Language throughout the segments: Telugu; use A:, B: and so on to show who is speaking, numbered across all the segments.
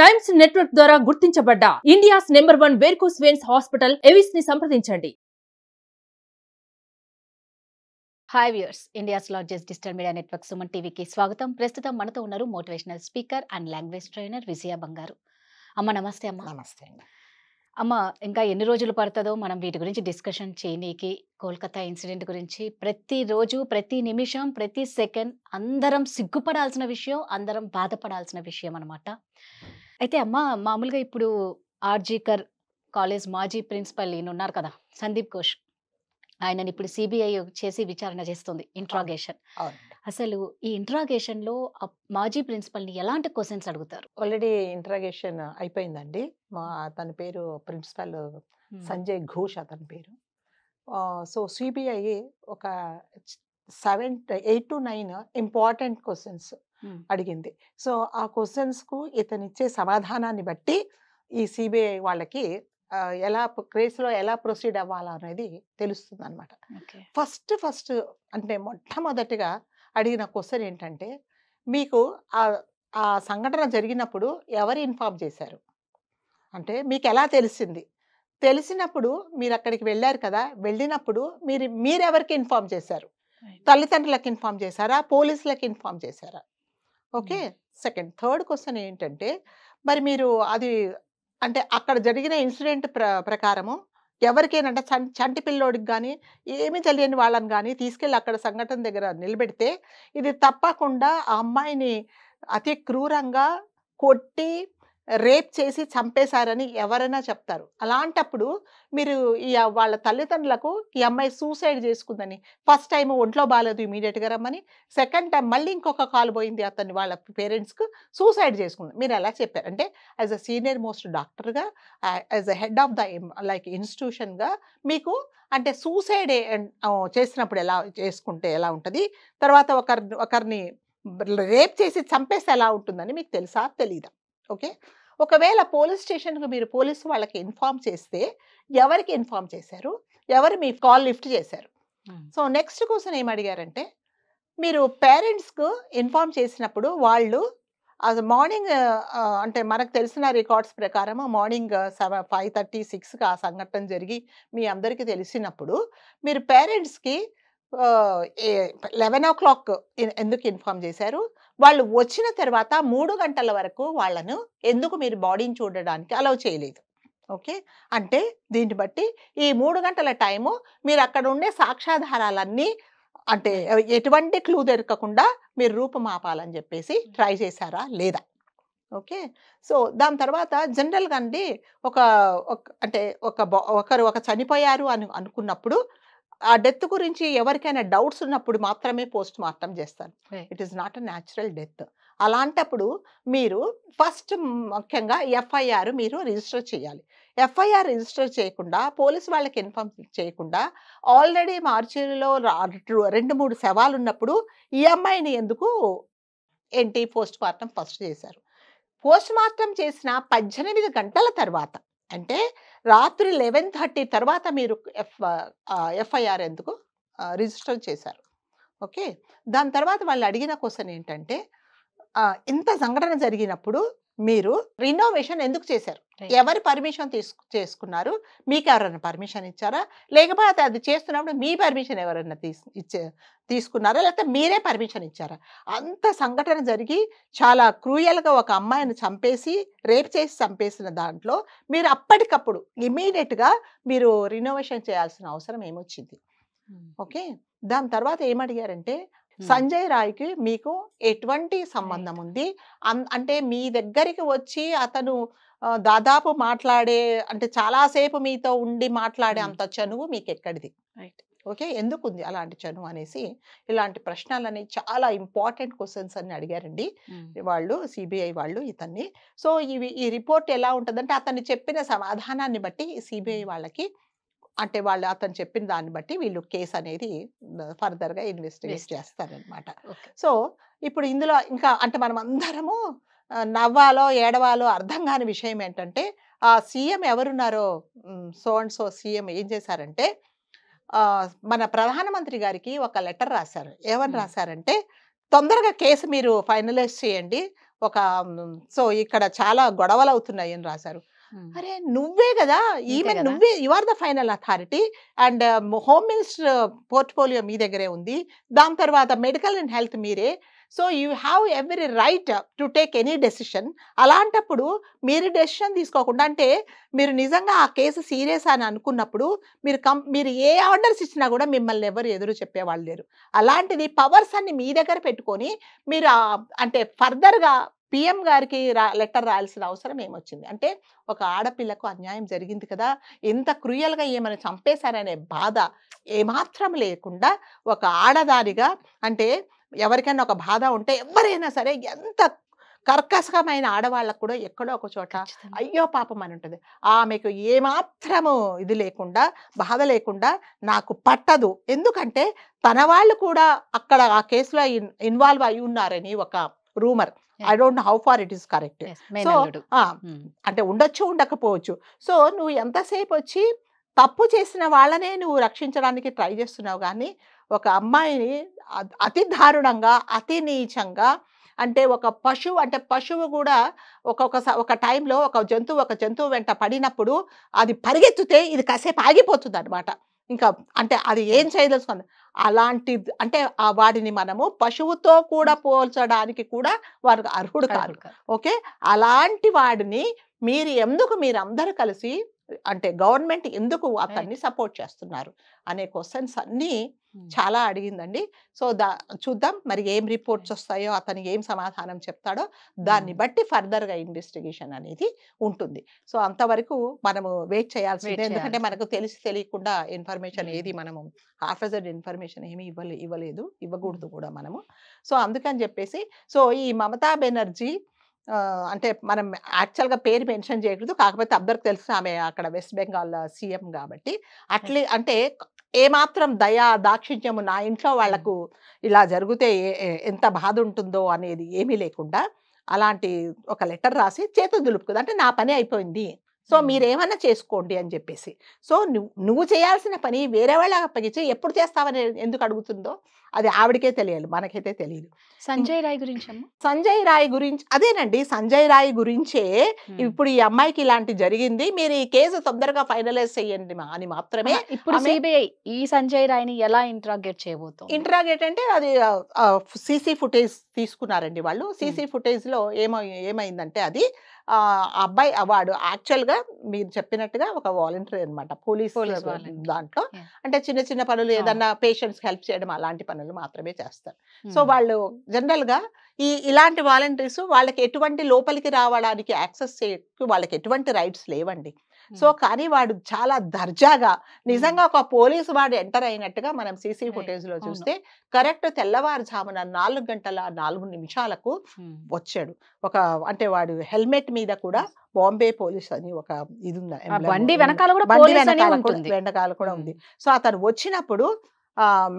A: టైమ్స్ నెట్వర్క్ ద్వారా గుర్తించబడ్డ India's number one varicose veins hospital Avis ని సంప్రదించండి
B: hi viewers India's largest digital media network Suman టీవీకి స్వాగతం ప్రస్తుతం మనతో ఉన్నారు motivational speaker and language trainer Vijaya Bangaru అమ్మ నమస్తే అమ్మ నమస్తే అమ్మ ఇంకా ఎన్ని రోజులు పడుతుందో మనం వీటి గురించి డిస్కషన్ చేయనీకి కోల్కతా ఇన్సిడెంట్ గురించి ప్రతిరోజు ప్రతి నిమిషం ప్రతి సెకండ్ అందరం సిగ్గుపడాల్సిన విషయం అందరం బాధపడాల్సిన విషయం అనమాట అయితే అమ్మ మామూలుగా ఇప్పుడు ఆర్జీకర్ కాలేజ్ మాజీ ప్రిన్సిపల్ ఈయన ఉన్నారు కదా సందీప్ ఘోష్ ఆయన ఇప్పుడు సిబిఐ చేసి విచారణ చేస్తుంది ఇంట్రాగేషన్ అసలు ఈ ఇంట్రాగేషన్ లో మాజీ ప్రిన్సిపల్ ని ఎలాంటి క్వశ్చన్స్ అడుగుతారు ఆల్రెడీ ఇంట్రాగేషన్ అయిపోయిందండి మా తన పేరు ప్రిన్సిపల్ సంజయ్ ఘోష్ అతని
A: పేరు సో సిబిఐ ఒక seven eight to nine important questions అడిగింది సో ఆ క్వశ్చన్స్కు ఇతనిచ్చే సమాధానాన్ని బట్టి ఈ సిబిఐ వాళ్ళకి ఎలా క్రేస్లో ఎలా ప్రొసీడ్ అవ్వాలా అనేది తెలుస్తుంది అనమాట ఫస్ట్ ఫస్ట్ అంటే మొట్టమొదటిగా అడిగిన క్వశ్చన్ ఏంటంటే మీకు ఆ ఆ సంఘటన జరిగినప్పుడు ఎవరు ఇన్ఫామ్ చేశారు అంటే మీకు ఎలా తెలిసింది తెలిసినప్పుడు మీరు అక్కడికి వెళ్ళారు కదా వెళ్ళినప్పుడు మీరు మీరెవరికి ఇన్ఫామ్ చేశారు తల్లిదండ్రులకు ఇన్ఫామ్ చేశారా పోలీసులకు ఇన్ఫామ్ చేశారా ఓకే సెకండ్ థర్డ్ క్వశ్చన్ ఏంటంటే మరి మీరు అది అంటే అక్కడ జరిగిన ఇన్సిడెంట్ ప్ర ప్రకారము ఎవరికైనా చంటి పిల్లోడికి కానీ ఏమీ తెలియని వాళ్ళని కానీ తీసుకెళ్ళి అక్కడ సంఘటన దగ్గర నిలబెడితే ఇది తప్పకుండా ఆ అమ్మాయిని అతి క్రూరంగా కొట్టి రేప్ చేసి చంపేశారని ఎవరైనా చెప్తారు అలాంటప్పుడు మీరు వాళ్ళ తల్లిదండ్రులకు ఈ అమ్మాయి సూసైడ్ చేసుకుందని ఫస్ట్ టైం ఒంట్లో బాగాలేదు ఇమీడియట్గా రమ్మని సెకండ్ టైం మళ్ళీ ఇంకొక కాల్ పోయింది అతన్ని వాళ్ళ పేరెంట్స్కు సూసైడ్ చేసుకుందాం మీరు ఎలా చెప్పారు అంటే యాజ్ అ సీనియర్ మోస్ట్ డాక్టర్గా as a head of the like ఇన్స్టిట్యూషన్గా మీకు అంటే సూసైడ్ చేసినప్పుడు ఎలా చేసుకుంటే ఎలా ఉంటుంది తర్వాత ఒకరిని ఒకరిని రేప్ చేసి చంపేస్తే ఎలా ఉంటుందని మీకు తెలుసా తెలీదా ఓకే ఒకవేళ పోలీస్ స్టేషన్కి మీరు పోలీసు వాళ్ళకి ఇన్ఫామ్ చేస్తే ఎవరికి ఇన్ఫామ్ చేశారు ఎవరు మీ కాల్ లిఫ్ట్ చేశారు సో నెక్స్ట్ క్వశ్చన్ ఏమడిగారంటే మీరు పేరెంట్స్కు ఇన్ఫామ్ చేసినప్పుడు వాళ్ళు అది మార్నింగ్ అంటే మనకు తెలిసిన రికార్డ్స్ ప్రకారం మార్నింగ్ సెవెన్ ఫైవ్ థర్టీ సిక్స్కి ఆ సంఘటన జరిగి మీ అందరికీ తెలిసినప్పుడు మీరు పేరెంట్స్కి లెవెన్ ఓ క్లాక్ ఎందుకు ఇన్ఫామ్ చేశారు వాళ్ళు వచ్చిన తర్వాత మూడు గంటల వరకు వాళ్ళను ఎందుకు మీరు బాడీని చూడడానికి అలౌ చేయలేదు ఓకే అంటే దీన్ని బట్టి ఈ మూడు గంటల టైము మీరు అక్కడ ఉండే సాక్ష్యాధారాలన్నీ అంటే ఎటువంటి క్లూ దొరకకుండా మీరు రూపమాపాలని చెప్పేసి ట్రై చేశారా లేదా ఓకే సో దాని తర్వాత జనరల్గా అండి ఒక అంటే ఒక ఒకరు ఒక చనిపోయారు అని అనుకున్నప్పుడు ఆ డెత్ గురించి ఎవరికైనా డౌట్స్ ఉన్నప్పుడు మాత్రమే పోస్ట్ మార్టం చేస్తారు it is not a natural death అలాంటప్పుడు మీరు ఫస్ట్ ముఖ్యంగా ఎఫ్ఐఆర్ మీరు రిజిస్టర్ చేయాలి ఎఫ్ఐఆర్ రిజిస్టర్ చేయకుండా పోలీస్ వాళ్ళకి ఇన్ఫామ్ చేయకుండా ఆల్రెడీ మార్చిలో రెండు మూడు సవాలు ఉన్నప్పుడు ఈఎంఐని ఎందుకు ఏంటి పోస్ట్ మార్టం ఫస్ట్ చేశారు పోస్ట్ మార్టం చేసిన పద్దెనిమిది గంటల తర్వాత అంటే రాత్రి లెవెన్ థర్టీ తర్వాత మీరు ఎఫ్ ఎఫ్ఐఆర్ ఎందుకు రిజిస్టర్ చేశారు ఓకే దాని తర్వాత వాళ్ళు అడిగిన క్వశ్చన్ ఏంటంటే ఇంత సంఘటన జరిగినప్పుడు మీరు రినోవేషన్ ఎందుకు చేశారు ఎవరి పర్మిషన్ తీసుకు చేసుకున్నారు మీకు ఎవరైనా పర్మిషన్ ఇచ్చారా లేకపోతే అది చేస్తున్నప్పుడు మీ పర్మిషన్ ఎవరైనా తీసు ఇచ్చే తీసుకున్నారా లేకపోతే మీరే పర్మిషన్ ఇచ్చారా అంత సంఘటన జరిగి చాలా క్రూయల్గా ఒక అమ్మాయిని చంపేసి రేప్ చేసి చంపేసిన దాంట్లో మీరు అప్పటికప్పుడు ఇమీడియట్గా మీరు రినోవేషన్ చేయాల్సిన అవసరం ఏమొచ్చింది ఓకే దాని తర్వాత ఏమడిగారంటే సంజయ్ రాయ్కి మీకు ఎటువంటి సంబంధం ఉంది అంటే మీ దగ్గరికి వచ్చి అతను దాదాపు మాట్లాడే అంటే చాలాసేపు మీతో ఉండి మాట్లాడే అంత చనువు మీకు ఎక్కడిది ఓకే ఎందుకు ఉంది అలాంటి చనువు అనేసి ఇలాంటి ప్రశ్నలని చాలా ఇంపార్టెంట్ క్వశ్చన్స్ అని అడిగారండి వాళ్ళు సిబిఐ వాళ్ళు ఇతన్ని సో ఇవి ఈ రిపోర్ట్ ఎలా ఉంటుందంటే అతన్ని చెప్పిన సమాధానాన్ని బట్టి సిబిఐ వాళ్ళకి అంటే వాళ్ళు అతను చెప్పిన దాన్ని బట్టి వీళ్ళు కేసు అనేది ఫర్దర్గా ఇన్వెస్టిగేట్ చేస్తారనమాట సో ఇప్పుడు ఇందులో ఇంకా అంటే మనం అందరము నవ్వాలో ఏడవాలో అర్థం కాని విషయం ఏంటంటే ఆ సీఎం ఎవరున్నారో సో అండ్ సో సీఎం ఏం చేశారంటే మన ప్రధానమంత్రి గారికి ఒక లెటర్ రాశారు ఏమని రాశారంటే తొందరగా కేసు మీరు ఫైనలైజ్ చేయండి ఒక సో ఇక్కడ చాలా గొడవలు అవుతున్నాయని రాశారు అరే నువ్వే కదా ఈమె నువ్వే you are the final authority and home minister portfolio మీ దగ్గరే ఉంది దాని తర్వాత మెడికల్ అండ్ హెల్త్ మీరే so you have every right to take any decision అలాంటప్పుడు మీరు డెసిషన్ తీసుకోకుండా అంటే మీరు నిజంగా ఆ కేసు సీరియస్ అని అనుకున్నప్పుడు మీరు కం మీరు ఏ ఆర్డర్స్ ఇచ్చినా కూడా మిమ్మల్ని ఎవరు ఎదురు చెప్పేవాళ్ళు లేరు అలాంటిది పవర్స్ అన్ని మీ దగ్గర పెట్టుకొని మీరు అంటే ఫర్దర్గా పిఎం గారికి రా లెటర్ రాయాల్సిన అవసరం ఏమొచ్చింది అంటే ఒక ఆడపిల్లకు అన్యాయం జరిగింది కదా ఎంత క్రూయల్గా ఏమైనా చంపేశారనే బాధ ఏమాత్రం లేకుండా ఒక ఆడదారిగా అంటే ఎవరికైనా ఒక బాధ ఉంటే ఎవరైనా సరే ఎంత కర్కశకమైన ఆడవాళ్ళకు కూడా ఎక్కడో ఒక చోట అయ్యో పాపం అని ఉంటుంది ఆమెకు ఏమాత్రము ఇది లేకుండా బాధ లేకుండా నాకు పట్టదు ఎందుకంటే తన వాళ్ళు కూడా అక్కడ ఆ కేసులో ఇన్వాల్వ్ అయి ఉన్నారని ఒక rumour I don't know how far it is correct so అంటే ఉండొచ్చు ఉండకపోవచ్చు సో నువ్వు ఎంతసేపు వచ్చి తప్పు చేసిన వాళ్ళనే నువ్వు రక్షించడానికి ట్రై చేస్తున్నావు కానీ ఒక అమ్మాయిని అతి దారుణంగా అతి నీచంగా అంటే ఒక పశువు అంటే పశువు కూడా ఒక్కొక్క ఒక టైంలో ఒక జంతువు ఒక జంతువు వెంట పడినప్పుడు అది పరిగెత్తితే ఇది కాసేపు ఆగిపోతుంది అనమాట ఇంకా అంటే అది ఏం చేయదలుచుకుంది అలాంటి అంటే ఆ వాడిని మనము పశువుతో కూడా పోల్చడానికి కూడా వారు అర్హుడు కాదు ఓకే అలాంటి వాడిని మీరు ఎందుకు మీరందరూ కలిసి అంటే గవర్నమెంట్ ఎందుకు అతన్ని సపోర్ట్ చేస్తున్నారు అనే క్వశ్చన్స్ అన్నీ చాలా అడిగిందండి సో దా చూద్దాం మరి ఏం రిపోర్ట్స్ వస్తాయో అతను ఏం సమాధానం చెప్తాడో దాన్ని బట్టి ఫర్దర్గా ఇన్వెస్టిగేషన్ అనేది ఉంటుంది సో అంతవరకు మనము వెయిట్ చేయాల్సిందే ఎందుకంటే మనకు తెలిసి తెలియకుండా ఇన్ఫర్మేషన్ ఏది మనము హాఫెజెడ్ ఇన్ఫర్మేషన్ ఏమి ఇవ్వలే ఇవ్వలేదు ఇవ్వకూడదు కూడా మనము సో అందుకని చెప్పేసి సో ఈ మమతా బెనర్జీ అంటే మనం యాక్చువల్గా పేరు మెన్షన్ చేయకూడదు కాకపోతే అందరికి తెలుసు ఆమె అక్కడ వెస్ట్ బెంగాల్ సీఎం కాబట్టి అట్లే అంటే ఏమాత్రం దయా దాక్షిణ్యము నా ఇంట్లో వాళ్లకు ఇలా జరిగితే ఎంత బాధ ఉంటుందో అనేది ఏమీ లేకుండా అలాంటి ఒక లెటర్ రాసి చేతులు దులుపుకుంది అంటే నా పని అయిపోయింది సో మీరేమన్నా చేసుకోండి అని చెప్పేసి సో నువ్వు నువ్వు చేయాల్సిన పని వేరే వాళ్ళ అప్పగించి ఎప్పుడు చేస్తావని ఎందుకు అడుగుతుందో అది ఆవిడకే తెలియాలి మనకైతే తెలియదు సంజయ్ రాయ్ గురించి సంజయ్ రాయ్ గురించి అదేనండి సంజయ్ రాయ్ గురించే ఇప్పుడు ఈ అమ్మాయికి ఇలాంటి జరిగింది మీరు ఈ కేసు తొందరగా ఫైనలైజ్ చేయండి అని మాత్రమే ఇప్పుడు సిబిఐ
B: ఈ సంజయ్ రాయ్ని ఎలా ఇంట్రాగేట్ చేయబోతుంది
A: ఇంట్రాగేట్ అంటే అది సీసీ ఫుటేజ్ తీసుకున్నారండి వాళ్ళు సీసీ ఫుటేజ్ లో ఏమై ఏమైందంటే అది అబ్బాయి వాడు యాక్చువల్గా మీరు చెప్పినట్టుగా ఒక వాలంటీర్ అనమాట పోలీస్ దాంట్లో అంటే చిన్న చిన్న పనులు ఏదన్నా పేషెంట్స్ హెల్ప్ చేయడం అలాంటి పనులు మాత్రమే చేస్తారు సో వాళ్ళు జనరల్గా ఈ ఇలాంటి వాలంటీర్స్ వాళ్ళకి ఎటువంటి లోపలికి రావడానికి యాక్సెస్ చేయకు వాళ్ళకి ఎటువంటి రైట్స్ లేవండి సో కానీ వాడు చాలా దర్జాగా నిజంగా ఒక పోలీసు వాడు ఎంటర్ అయినట్టుగా మనం సీసీ ఫుటేజ్ లో చూస్తే కరెక్ట్ తెల్లవారుజామున నాలుగు గంటల నాలుగు నిమిషాలకు వచ్చాడు ఒక అంటే వాడు హెల్మెట్ మీద కూడా బాంబే పోలీస్ అని ఒక ఇది ఉంది వెనకాల కూడా వెనకాల కూడా ఉంది సో అతను వచ్చినప్పుడు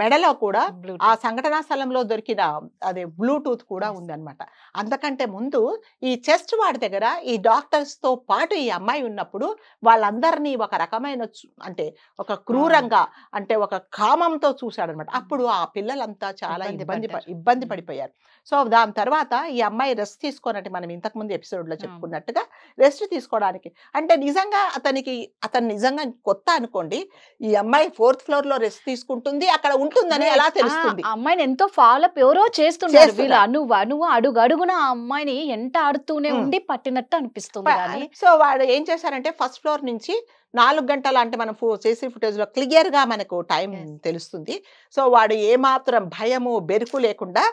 A: మెడలో కూడా ఆ సంఘటనా స్థలంలో దొరికిన అదే బ్లూటూత్ కూడా ఉందన్నమాట అంతకంటే ముందు ఈ చెస్ట్ వాడి దగ్గర ఈ డాక్టర్స్ తో పాటు ఈ అమ్మాయి ఉన్నప్పుడు వాళ్ళందరినీ ఒక రకమైన అంటే ఒక క్రూరంగా అంటే ఒక కామంతో చూశాడనమాట hmm. అప్పుడు ఆ పిల్లలంతా చాలా ఇబ్బంది ఇబ్బంది hmm. పడిపోయారు సో దాని తర్వాత ఈ అమ్మాయి రెస్ట్ తీసుకోనట్టు మనం ఇంతకుముందు ఎపిసోడ్లో hmm. చెప్పుకున్నట్టుగా రెస్ట్ తీసుకోవడానికి అంటే నిజంగా అతనికి అతను నిజంగా కొత్త అనుకోండి ఈ అమ్మాయి ఫోర్త్ ఫ్లోర్లో రెస్ట్ తీసుకుంటుంది అక్కడ ఉంటుందని ఎలా తెలుస్తుంది
B: అమ్మాయిని ఎంతో ఫాలో ఎవరో చేస్తుంటారు వీళ్ళు నువ్వు నువ్వు అడుగు అడుగున ఆ అమ్మాయిని ఎంత ఆడుతూనే ఉండి పట్టినట్టు అనిపిస్తుంది
A: సో వాడు ఏం చేశారంటే ఫస్ట్ ఫ్లోర్ నుంచి నాలుగు గంటల అంటే మనం చేసే క్లియర్ గా మనకు టైం తెలుస్తుంది సో వాడు ఏమాత్రం భయము బెరుకు లేకుండా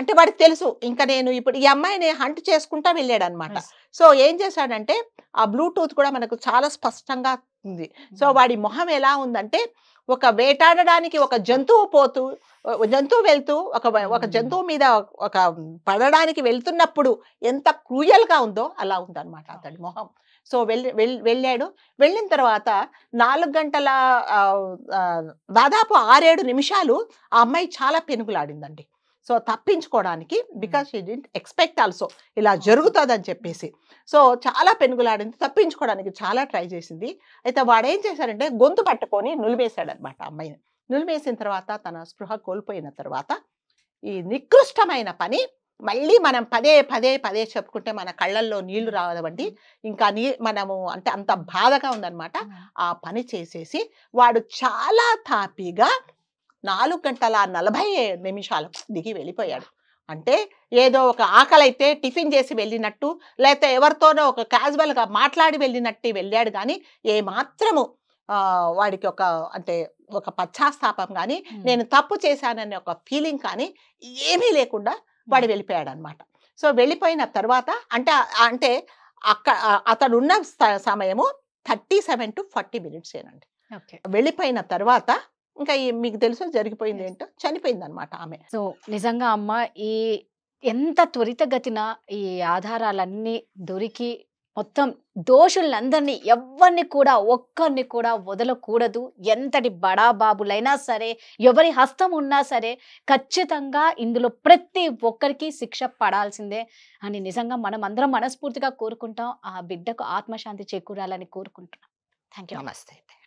A: అంటే వాడికి తెలుసు ఇంకా నేను ఇప్పుడు ఈ అమ్మాయిని హంట్ చేసుకుంటా వెళ్ళాడనమాట సో ఏం చేశాడంటే ఆ బ్లూటూత్ కూడా మనకు చాలా స్పష్టంగా ఉంది సో hmm. వాడి మొహం ఎలా ఉందంటే ఒక వేటాడడానికి ఒక జంతువు పోతూ జంతువు వెళ్తూ ఒక ఒక జంతువు మీద ఒక పడడానికి వెళ్తున్నప్పుడు ఎంత క్రూయల్గా ఉందో అలా ఉందన్నమాట అతడి మొహం సో వెళ్ళి వెళ్ళాడు వెళ్ళిన తర్వాత నాలుగు గంటల దాదాపు ఆరేడు నిమిషాలు ఆ అమ్మాయి చాలా పెనుగులాడిందండి సో తప్పించుకోవడానికి because she didn't expect also ఇలా జరుగుతుందని చెప్పేసి సో చాలా పెనుగులాడింది తప్పించుకోవడానికి చాలా ట్రై చేసింది అయితే వాడు ఏం చేశారంటే గొంతు పట్టుకొని అనమాట అమ్మాయిని నులివేసిన తర్వాత తన స్పృహ కోల్పోయిన తర్వాత ఈ నికృష్టమైన పని మళ్ళీ మనం పదే పదే పదే చెప్పుకుంటే మన కళ్ళల్లో నీళ్లు రావండి ఇంకా నీ మనము అంటే అంత బాధగా ఉందన్నమాట ఆ పని చేసేసి వాడు చాలా తాపీగా నాలుగు గంటల నలభై నిమిషాలు దిగి వెళ్ళిపోయాడు అంటే ఏదో ఒక ఆకలైతే టిఫిన్ చేసి వెళ్ళినట్టు లేకపోతే ఎవరితోనో ఒక క్యాజువల్గా మాట్లాడి వెళ్ళినట్టు వెళ్ళాడు కానీ ఏమాత్రము వాడికి ఒక అంటే ఒక పశ్చాత్తాపం కానీ నేను తప్పు చేశాననే ఒక ఫీలింగ్ కానీ ఏమీ లేకుండా వాడు వెళ్ళిపోయాడు అనమాట సో వెళ్ళిపోయిన తర్వాత అంటే అంటే అక్కడ అతడున్న సమయము thirty seven to forty minutes ఏనండి
B: వెళ్ళిపోయిన తర్వాత ఇంకా మీకు తెలుసు జరిగిపోయింది ఏంటో చనిపోయింది అనమాట ఆమె సో నిజంగా అమ్మ ఈ ఎంత త్వరితగతిన ఈ ఆధారాలన్నీ దొరికి మొత్తం దోషులందరినీ ఎవరిని కూడా ఒక్కరిని కూడా వదలకూడదు ఎంతటి బడాబాబులైనా సరే ఎవరి హస్తం ఉన్నా సరే ఖచ్చితంగా ఇందులో ప్రతి ఒక్కరికి శిక్ష పడాల్సిందే అని నిజంగా మనం అందరం మనస్ఫూర్తిగా కోరుకుంటాం ఆ బిడ్డకు ఆత్మశాంతి చేకూరాలని కోరుకుంటున్నాం థ్యాంక్ యూ నమస్తే